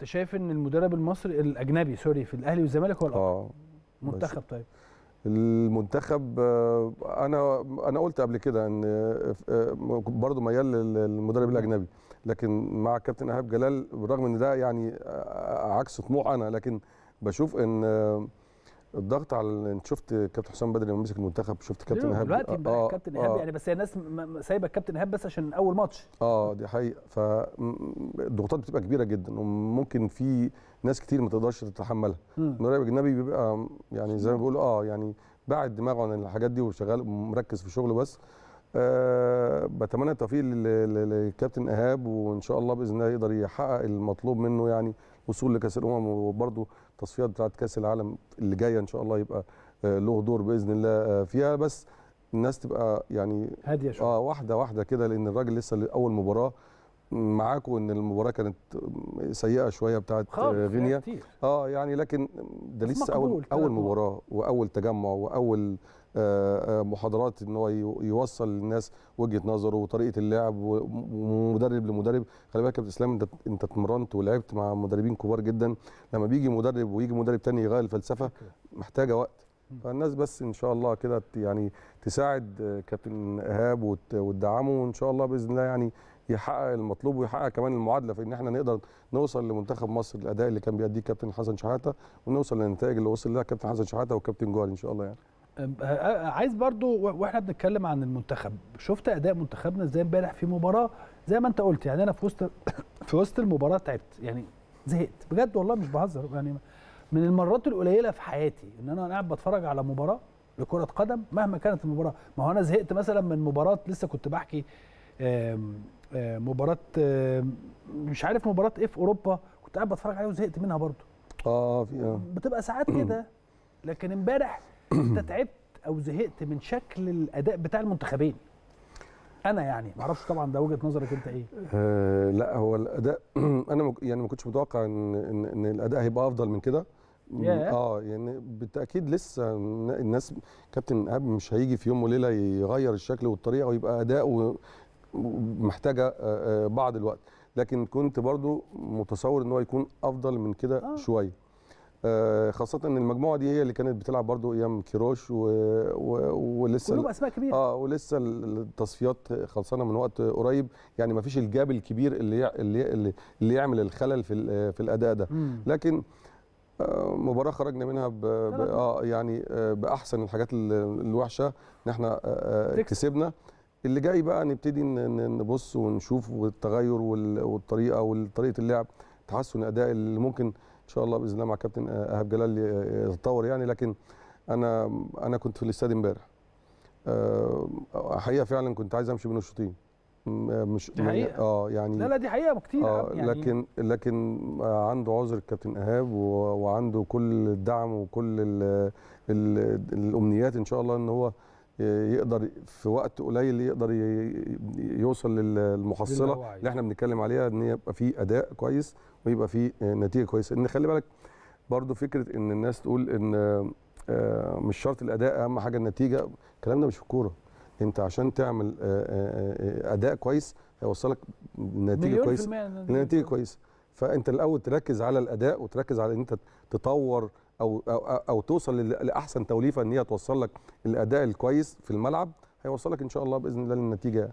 انت شايف ان المدرب المصري الاجنبي سوري في الاهلي والزمالك هو اه منتخب طيب المنتخب آه، انا انا قلت قبل كده ان آه، آه، برضه ميال للمدرب الاجنبي لكن مع كابتن ايهاب جلال بالرغم ان ده يعني عكس طموح انا لكن بشوف ان الضغط على شفت كابتن حسام بدري لما مسك المنتخب شفت كابتن ايهاب دلوقتي بقى آه كابتن آه. ايهاب آه يعني بس هي الناس سايبه الكابتن ايهاب بس عشان اول ماتش اه دي حقيقه فالضغوطات بتبقى كبيره جدا وممكن في ناس كتير ما تقدرش تتحملها المدرب الاجنبي بيبقى يعني زي ما بيقولوا اه يعني بعد دماغه عن الحاجات دي وشغال مركز في شغله بس أه بتمنى التوفيق للكابتن ايهاب وان شاء الله باذن الله يقدر يحقق المطلوب منه يعني وصول لكاس الامم وبرده التصفيات بتاعه كاس العالم اللي جايه ان شاء الله يبقى آه، له دور باذن الله آه، فيها بس الناس تبقى يعني هاديه شويه اه واحده واحده كده لان الراجل لسه اول مباراه معاكم ان المباراه كانت سيئه شويه بتاعه غينيا اه يعني لكن ده لسه اول اول مباراه واول تجمع واول آه، آه، محاضرات ان هو يوصل للناس وجهه نظره وطريقه اللعب ومدرب لمدرب خلي بالك يا كابتن اسلام انت انت اتمرنت ولعبت مع مدربين كبار جدا لما بيجي مدرب ويجي مدرب تاني يغير الفلسفه محتاجه وقت فالناس بس ان شاء الله كده يعني تساعد كابتن ايهاب وتدعمه وان شاء الله باذن الله يعني يحقق المطلوب ويحقق كمان المعادله في ان احنا نقدر نوصل لمنتخب مصر الاداء اللي كان بيأديه كابتن حسن شحاته ونوصل للنتائج اللي وصل لها كابتن حسن شحاته وكابتن جوهر ان شاء الله يعني عايز برضو واحنا بنتكلم عن المنتخب شفت اداء منتخبنا ازاي امبارح في مباراه زي ما انت قلت يعني انا في وسط في وسط المباراه تعبت يعني زهقت بجد والله مش بهزر يعني من المرات القليله في حياتي ان انا قاعد بتفرج على مباراه لكره قدم مهما كانت المباراه ما هو انا زهقت مثلا من مباراه لسه كنت بحكي آه، مباراه آه، مش عارف مباراه ايه في اوروبا كنت قاعد بتفرج عليها وزهقت منها برضه اه, آه، بتبقى ساعات كده لكن امبارح انت تعبت او زهقت من شكل الاداء بتاع المنتخبين انا يعني ما اعرفش طبعا ده وجهه نظرك انت ايه آه لا هو الاداء انا يعني ما كنتش متوقع ان ان, إن الاداء هيبقى افضل من كده اه يعني بالتاكيد لسه الناس كابتن ايهاب مش هيجي في يوم وليله يغير الشكل والطريقه ويبقى اداؤه محتاجه آه، آه، بعض الوقت لكن كنت برضو متصور ان هو يكون افضل من كده آه. شويه آه، خاصة ان المجموعة دي هي اللي كانت بتلعب برضو ايام كيروش و... و... ولسه كلهم اسماء كبيرة اه ولسه التصفيات خلصانة من وقت قريب يعني ما فيش الجاب الكبير اللي اللي اللي يعمل الخلل في في الاداء ده مم. لكن مباراة خرجنا منها ب... ب... اه يعني باحسن الحاجات الوحشة ان احنا كسبنا اللي جاي بقى نبتدي نبص ونشوف التغير والطريقه وطريقه اللعب تحسن اداء اللي ممكن ان شاء الله باذن الله مع كابتن ايهاب جلال يتطور يعني لكن انا انا كنت في الاستاد امبارح آه، حقيقه فعلا كنت عايز امشي بين الشوطين مش حقيقة. اه يعني لا لا دي حقيقه كتير آه يعني لكن لكن عنده عذر الكابتن ايهاب وعنده كل الدعم وكل الـ الـ الامنيات ان شاء الله ان هو يقدر في وقت قليل يقدر يوصل للمحصله اللي احنا بنتكلم عليها ان يبقى في اداء كويس ويبقى في نتيجه كويسه ان خلي بالك برضو فكره ان الناس تقول ان آه، مش شرط الاداء اهم حاجه النتيجه الكلام ده مش في الكوره انت عشان تعمل آه، آه، اداء كويس هيوصلك نتيجه كويسه نتيجه كويسه فانت الاول تركز على الاداء وتركز على ان انت تطور او او, أو توصل لاحسن توليفه ان هي توصل لك الاداء الكويس في الملعب هيوصلك ان شاء الله باذن الله للنتيجه